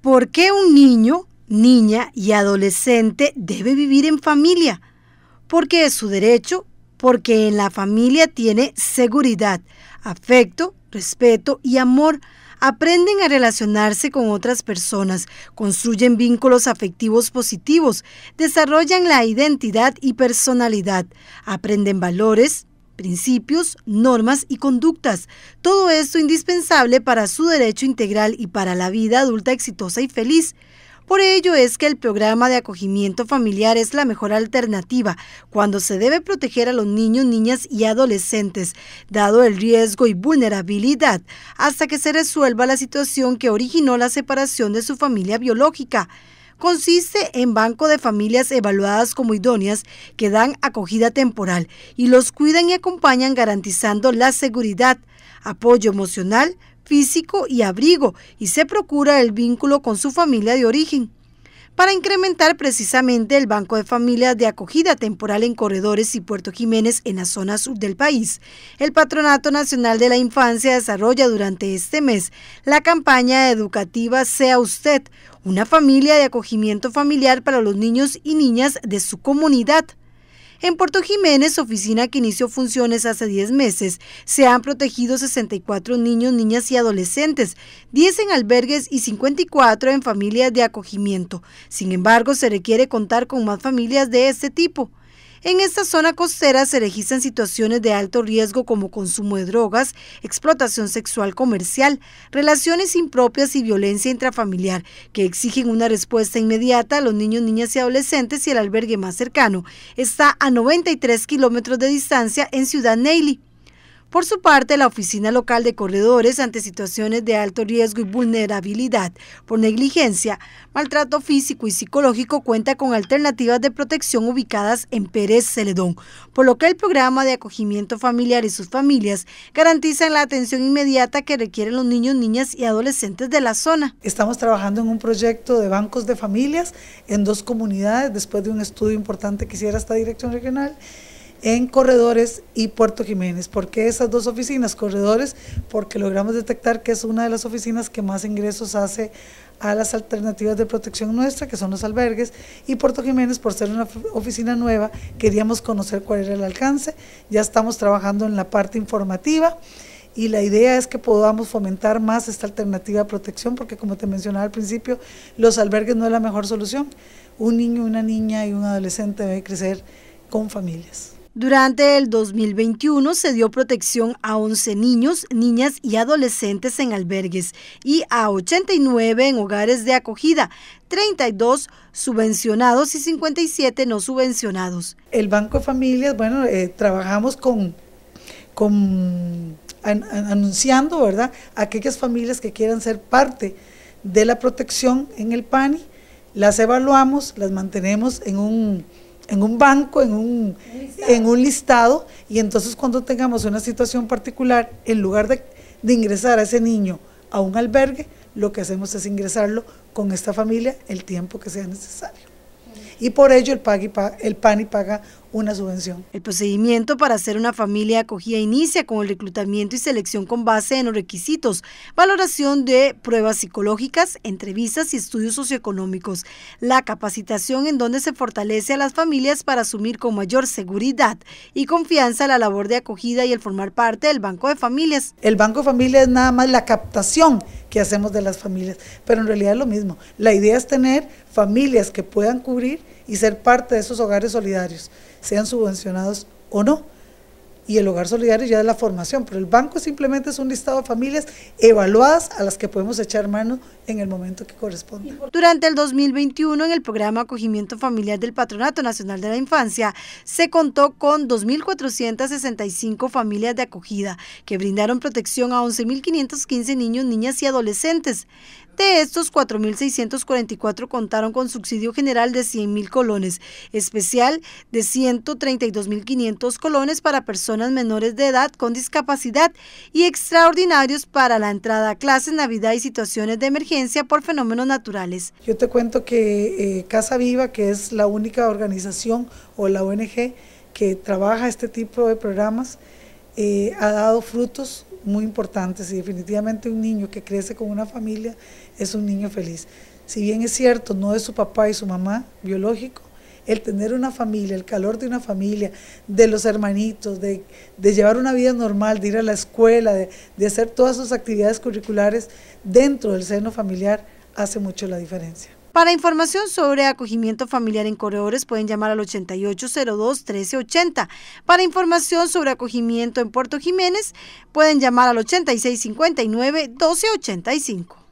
¿Por qué un niño, niña y adolescente debe vivir en familia? Porque es su derecho, porque en la familia tiene seguridad, afecto, respeto y amor. Aprenden a relacionarse con otras personas, construyen vínculos afectivos positivos, desarrollan la identidad y personalidad, aprenden valores, principios, normas y conductas. Todo esto indispensable para su derecho integral y para la vida adulta exitosa y feliz. Por ello es que el programa de acogimiento familiar es la mejor alternativa cuando se debe proteger a los niños, niñas y adolescentes, dado el riesgo y vulnerabilidad, hasta que se resuelva la situación que originó la separación de su familia biológica consiste en banco de familias evaluadas como idóneas que dan acogida temporal y los cuidan y acompañan garantizando la seguridad, apoyo emocional, físico y abrigo y se procura el vínculo con su familia de origen para incrementar precisamente el Banco de Familias de Acogida Temporal en Corredores y Puerto Jiménez en la zona sur del país. El Patronato Nacional de la Infancia desarrolla durante este mes la campaña educativa Sea Usted, una familia de acogimiento familiar para los niños y niñas de su comunidad. En Puerto Jiménez, oficina que inició funciones hace 10 meses, se han protegido 64 niños, niñas y adolescentes, 10 en albergues y 54 en familias de acogimiento. Sin embargo, se requiere contar con más familias de este tipo. En esta zona costera se registran situaciones de alto riesgo como consumo de drogas, explotación sexual comercial, relaciones impropias y violencia intrafamiliar, que exigen una respuesta inmediata a los niños, niñas y adolescentes y el albergue más cercano. Está a 93 kilómetros de distancia en Ciudad Neily. Por su parte, la Oficina Local de Corredores ante situaciones de alto riesgo y vulnerabilidad por negligencia, maltrato físico y psicológico cuenta con alternativas de protección ubicadas en Pérez Celedón, por lo que el programa de acogimiento familiar y sus familias garantizan la atención inmediata que requieren los niños, niñas y adolescentes de la zona. Estamos trabajando en un proyecto de bancos de familias en dos comunidades después de un estudio importante que hiciera esta dirección regional en Corredores y Puerto Jiménez. ¿Por qué esas dos oficinas? Corredores, porque logramos detectar que es una de las oficinas que más ingresos hace a las alternativas de protección nuestra, que son los albergues, y Puerto Jiménez, por ser una oficina nueva, queríamos conocer cuál era el alcance. Ya estamos trabajando en la parte informativa y la idea es que podamos fomentar más esta alternativa de protección, porque como te mencionaba al principio, los albergues no es la mejor solución. Un niño, una niña y un adolescente debe crecer con familias. Durante el 2021 se dio protección a 11 niños, niñas y adolescentes en albergues y a 89 en hogares de acogida, 32 subvencionados y 57 no subvencionados. El Banco de Familias, bueno, eh, trabajamos con, con anunciando, ¿verdad?, aquellas familias que quieran ser parte de la protección en el PANI, las evaluamos, las mantenemos en un en un banco, en un, en un listado, y entonces cuando tengamos una situación particular, en lugar de, de ingresar a ese niño a un albergue, lo que hacemos es ingresarlo con esta familia el tiempo que sea necesario y por ello el, PANI paga una subvención. El procedimiento para hacer una familia acogida inicia con el reclutamiento y selección con base en los requisitos, valoración de pruebas psicológicas, entrevistas y estudios socioeconómicos, la capacitación en donde se fortalece a las familias para asumir con mayor seguridad y confianza la labor de acogida y el formar parte del Banco de Familias. El Banco de Familias es nada más la captación que hacemos de las familias. Pero en realidad es lo mismo. La idea es tener familias que puedan cubrir y ser parte de esos hogares solidarios, sean subvencionados o no y el hogar solidario ya es la formación, pero el banco simplemente es un listado de familias evaluadas a las que podemos echar mano en el momento que corresponde. Durante el 2021, en el programa Acogimiento Familiar del Patronato Nacional de la Infancia, se contó con 2.465 familias de acogida que brindaron protección a 11.515 niños, niñas y adolescentes. De estos, 4.644 contaron con subsidio general de 100.000 colones, especial de 132.500 colones para personas menores de edad con discapacidad y extraordinarios para la entrada a clases, Navidad y situaciones de emergencia por fenómenos naturales. Yo te cuento que eh, Casa Viva, que es la única organización o la ONG que trabaja este tipo de programas, eh, ha dado frutos muy importantes y definitivamente un niño que crece con una familia es un niño feliz. Si bien es cierto, no es su papá y su mamá biológico, el tener una familia, el calor de una familia, de los hermanitos, de, de llevar una vida normal, de ir a la escuela, de hacer todas sus actividades curriculares dentro del seno familiar, hace mucho la diferencia. Para información sobre acogimiento familiar en Corredores pueden llamar al 8802-1380. Para información sobre acogimiento en Puerto Jiménez pueden llamar al 8659-1285.